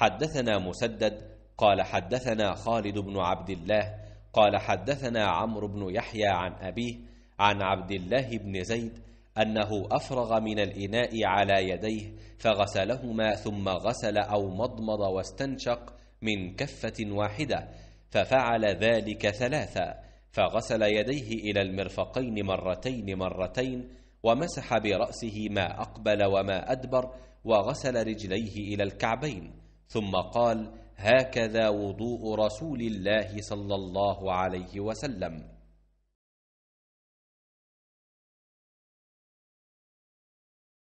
حدثنا مسدد قال حدثنا خالد بن عبد الله قال حدثنا عمرو بن يحيى عن أبيه عن عبد الله بن زيد أنه أفرغ من الإناء على يديه فغسلهما ثم غسل أو مضمض واستنشق من كفة واحدة ففعل ذلك ثلاثا فغسل يديه إلى المرفقين مرتين مرتين ومسح برأسه ما أقبل وما أدبر وغسل رجليه إلى الكعبين ثم قال هكذا وضوء رسول الله صلى الله عليه وسلم